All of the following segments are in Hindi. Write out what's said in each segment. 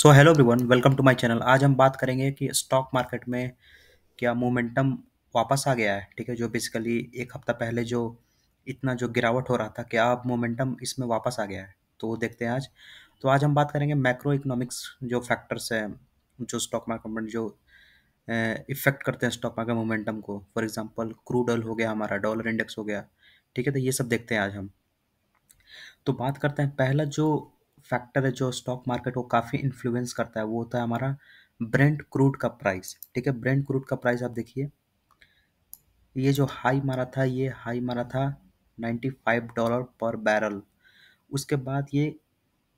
so hello everyone welcome to my channel आज हम बात करेंगे कि स्टॉक मार्केट में क्या मोमेंटम वापस आ गया है ठीक है जो बेसिकली एक हफ्ता पहले जो इतना जो गिरावट हो रहा था क्या अब मोमेंटम इसमें वापस आ गया है तो वो देखते हैं आज तो आज हम बात करेंगे मैक्रो इकोनॉमिक्स जो फैक्टर्स हैं जो स्टॉक मार्केट में जो इफ़ेक्ट करते हैं स्टॉक मार्केट मोमेंटम को फॉर एग्जाम्पल क्रूड ऑयल हो गया हमारा डॉलर इंडेक्स हो गया ठीक है तो ये सब देखते हैं आज हम तो बात करते हैं पहला जो फैक्टर है जो स्टॉक मार्केट को काफ़ी इन्फ्लुएंस करता है वो होता है हमारा ब्रेंड क्रूड का प्राइस ठीक है ब्रेंड क्रूड का प्राइस आप देखिए ये जो हाई मारा था ये हाई मारा था नाइन्टी फाइव डॉलर पर बैरल उसके बाद ये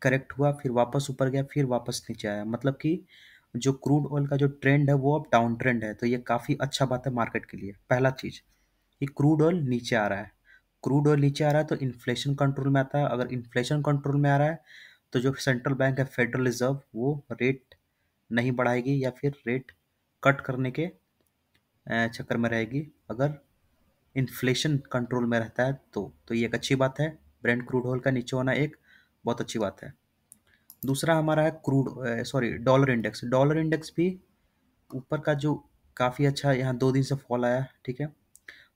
करेक्ट हुआ फिर वापस ऊपर गया फिर वापस नीचे आया मतलब कि जो क्रूड ऑयल का जो ट्रेंड है वो अब डाउन ट्रेंड है तो ये काफ़ी अच्छा बात है मार्केट के लिए पहला चीज़ ये क्रूड ऑयल नीचे आ रहा है क्रूड ऑयल नीचे आ रहा है तो इन्फ्लेशन कंट्रोल में आता है अगर इन्फ्लेशन कंट्रोल में आ रहा है तो जो सेंट्रल बैंक है फेडरल रिजर्व वो रेट नहीं बढ़ाएगी या फिर रेट कट करने के चक्कर में रहेगी अगर इन्फ्लेशन कंट्रोल में रहता है तो तो ये एक अच्छी बात है ब्रेंड क्रूड ऑयल का नीचे होना एक बहुत अच्छी बात है दूसरा हमारा है crude sorry dollar index dollar index भी ऊपर का जो काफ़ी अच्छा यहाँ दो दिन से फॉल आया ठीक है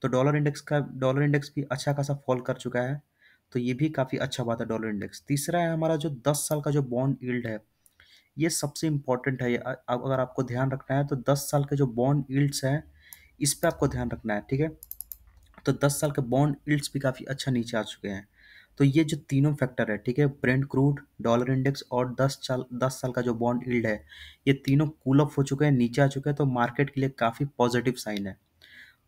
तो डॉलर इंडेक्स का डॉलर इंडेक्स भी अच्छा खासा फॉल कर चुका है तो ये भी काफ़ी अच्छा बात है डॉलर इंडेक्स तीसरा है हमारा जो दस साल का जो बॉन्ड ईल्ड है ये सबसे इम्पॉर्टेंट है अगर आपको ध्यान रखना है तो दस साल के जो बॉन्ड ईल्ड्स हैं इस पर आपको ध्यान रखना है ठीक है तो दस साल के बॉन्ड ईल्ड्स भी काफ़ी अच्छा नीचे आ चुके हैं तो ये जो तीनों फैक्टर है ठीक है ब्रेंड क्रूड डॉलर इंडेक्स और दस साल दस साल का जो बॉन्ड ईल्ड है ये तीनों कूल ऑफ हो चुके हैं नीचे आ चुके हैं तो मार्केट के लिए काफ़ी पॉजिटिव साइन है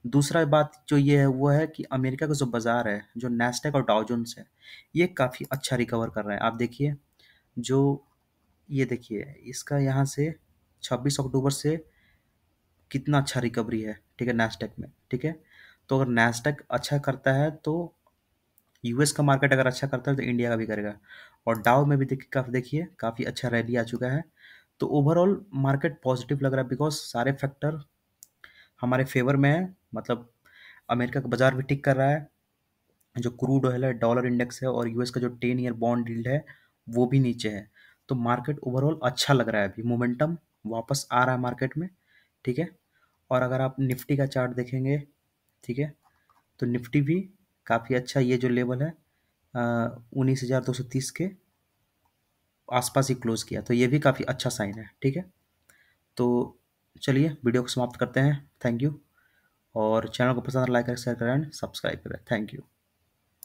दूसरा बात जो ये है वो है कि अमेरिका का जो बाज़ार है जो नेस्टेक और डाउजोन्स है ये काफ़ी अच्छा रिकवर कर रहे हैं आप देखिए जो ये देखिए इसका यहाँ से 26 अक्टूबर से कितना अच्छा रिकवरी है ठीक है नेस्टेक में ठीक है तो अगर नेस्टेक अच्छा करता है तो यूएस का मार्केट अगर अच्छा करता है तो इंडिया का भी करेगा और डाउ में भी देखिए काफ़ी देखिए काफ़ी अच्छा रैली आ चुका है तो ओवरऑल मार्केट पॉजिटिव लग रहा है बिकॉज सारे फैक्टर हमारे फेवर में है मतलब अमेरिका का बाज़ार भी टिक कर रहा है जो क्रूड ऑयल है डॉलर इंडेक्स है और यूएस का जो टेन ईयर बॉन्ड डील्ड है वो भी नीचे है तो मार्केट ओवरऑल अच्छा लग रहा है अभी मोमेंटम वापस आ रहा है मार्केट में ठीक है और अगर आप निफ्टी का चार्ट देखेंगे ठीक है तो निफ्टी भी काफ़ी अच्छा ये जो लेवल है उन्नीस हज़ार दो सौ तीस के आसपास ही क्लोज़ किया तो ये भी काफ़ी अच्छा साइन है ठीक है तो चलिए वीडियो को समाप्त करते हैं थैंक यू और चैनल को पसंद लाइक तो करें शेयर करें सब्सक्राइब करें थैंक यू